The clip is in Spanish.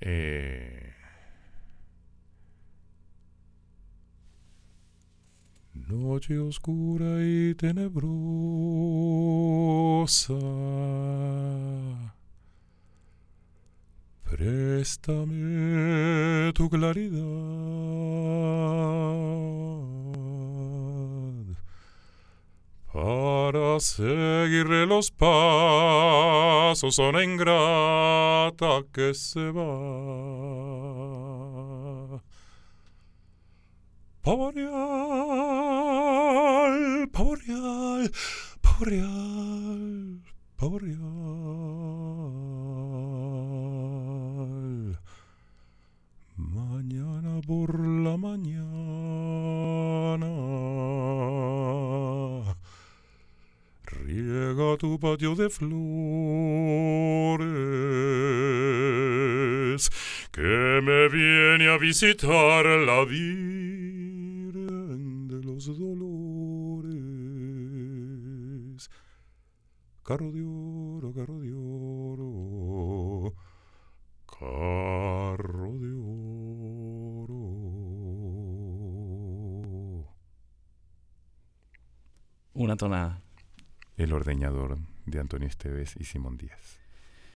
Eh, noche oscura y tenebrosa. Préstame tu claridad. seguiré los pasos, son ingrata que se va. Pavorial, pavorial, pavorial, pavorial. Mañana por la mañana. tu patio de flores, que me viene a visitar la Virgen de los Dolores. Carro de oro, carro de oro, carro de oro. Una tonada. El ordeñador de Antonio Esteves y Simón Díaz.